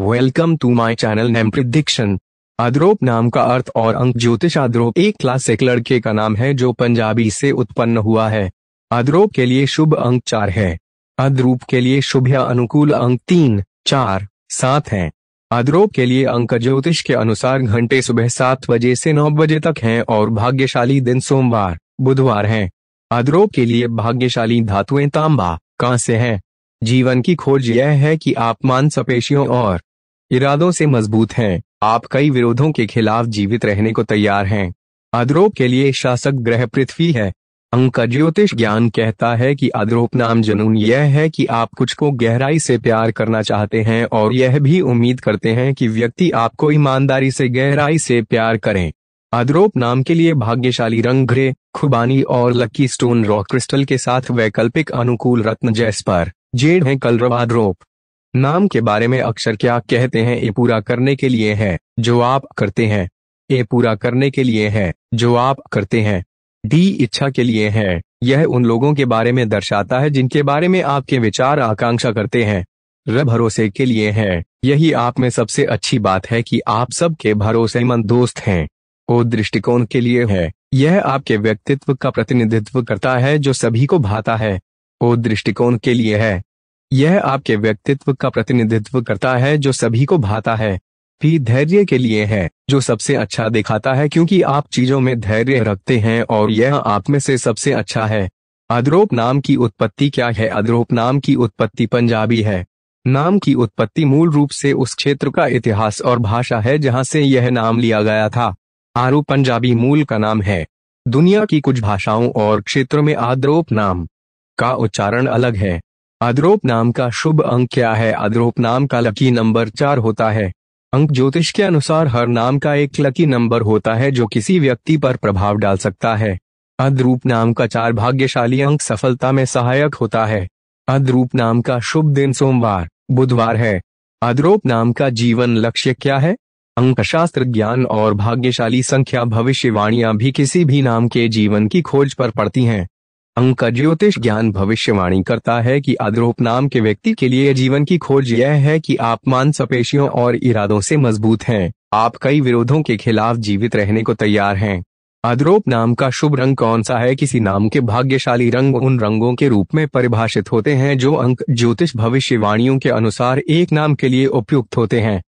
Welcome to my channel name prediction आद्रोप नाम का अर्थ और अंक ज्योतिष आद्रोप एक क्लासिक लड़के का नाम है जो पंजाबी से उत्पन्न हुआ है आद्रोप के लिए शुभ अंक चार है अद्रूप के लिए शुभ या अनुकूल अंक तीन चार सात है आद्रोप के लिए अंक ज्योतिष के अनुसार घंटे सुबह सात बजे से नौ बजे तक है और भाग्यशाली दिन सोमवार बुधवार है आद्रोप के लिए भाग्यशाली धातुएं तांबा कांसे हैं। जीवन की खोज यह है कि आप सपेशियों और इरादों से मजबूत हैं आप कई विरोधों के खिलाफ जीवित रहने को तैयार हैं आद्रोप के लिए शासक ग्रह पृथ्वी है अंक ज्योतिष ज्ञान कहता है कि अद्रोप नाम जनून यह है कि आप कुछ को गहराई से प्यार करना चाहते हैं और यह भी उम्मीद करते हैं कि व्यक्ति आपको ईमानदारी से गहराई से प्यार करें अद्रोप नाम के लिए भाग्यशाली रंग ग्रे खुबानी और लकी स्टोन रॉक क्रिस्टल के साथ वैकल्पिक अनुकूल रत्न पर जेड है कलरवाद्रोप नाम के बारे में अक्सर क्या कहते हैं ये पूरा करने के लिए है जो आप करते हैं ये पूरा करने के लिए है जो आप करते हैं डी इच्छा के लिए है यह उन लोगों के बारे में दर्शाता है जिनके बारे में आपके विचार आकांक्षा करते हैं र भरोसे के लिए है यही आप में सबसे अच्छी बात है कि आप सबके भरोसेमंद दोस्त हैं ओ दृष्टिकोण के लिए है यह आपके व्यक्तित्व का प्रतिनिधित्व करता है जो सभी को भाता है ओ दृष्टिकोण के लिए है यह आपके व्यक्तित्व का प्रतिनिधित्व करता है जो सभी को भाता है पी धैर्य के लिए है जो सबसे अच्छा दिखाता है क्योंकि आप चीजों में धैर्य रखते हैं और यह आप में से सबसे अच्छा है अद्रोप नाम की उत्पत्ति क्या है अद्रोप नाम की उत्पत्ति पंजाबी है नाम की उत्पत्ति मूल रूप से उस क्षेत्र का इतिहास और भाषा है जहां से यह नाम लिया गया था आरू पंजाबी मूल का नाम है दुनिया की कुछ भाषाओं और क्षेत्रों में आद्रोप नाम का उच्चारण अलग है अद्रोप नाम का शुभ अंक क्या है अद्रोप नाम का लकी नंबर चार होता है अंक ज्योतिष के अनुसार हर नाम का एक लकी नंबर होता है जो किसी व्यक्ति पर प्रभाव डाल सकता है अद्रूप नाम का चार भाग्यशाली अंक सफलता में सहायक होता है अद्रूप नाम का शुभ दिन सोमवार बुधवार है अद्रोप नाम का जीवन लक्ष्य क्या है अंक शास्त्र ज्ञान और भाग्यशाली संख्या भविष्यवाणियां भी किसी भी नाम के जीवन की खोज पर पड़ती हैं अंक ज्योतिष ज्ञान भविष्यवाणी करता है कि अद्रोप नाम के व्यक्ति के लिए जीवन की खोज यह है कि आप मांसपेशियों और इरादों से मजबूत हैं आप कई विरोधों के खिलाफ जीवित रहने को तैयार हैं अद्रोप नाम का शुभ रंग कौन सा है किसी नाम के भाग्यशाली रंग उन रंगों के रूप में परिभाषित होते हैं जो अंक ज्योतिष भविष्यवाणियों के अनुसार एक नाम के लिए उपयुक्त होते हैं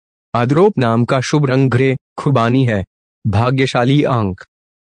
अद्रोप नाम का शुभ रंग घ्रे खुबानी है भाग्यशाली अंक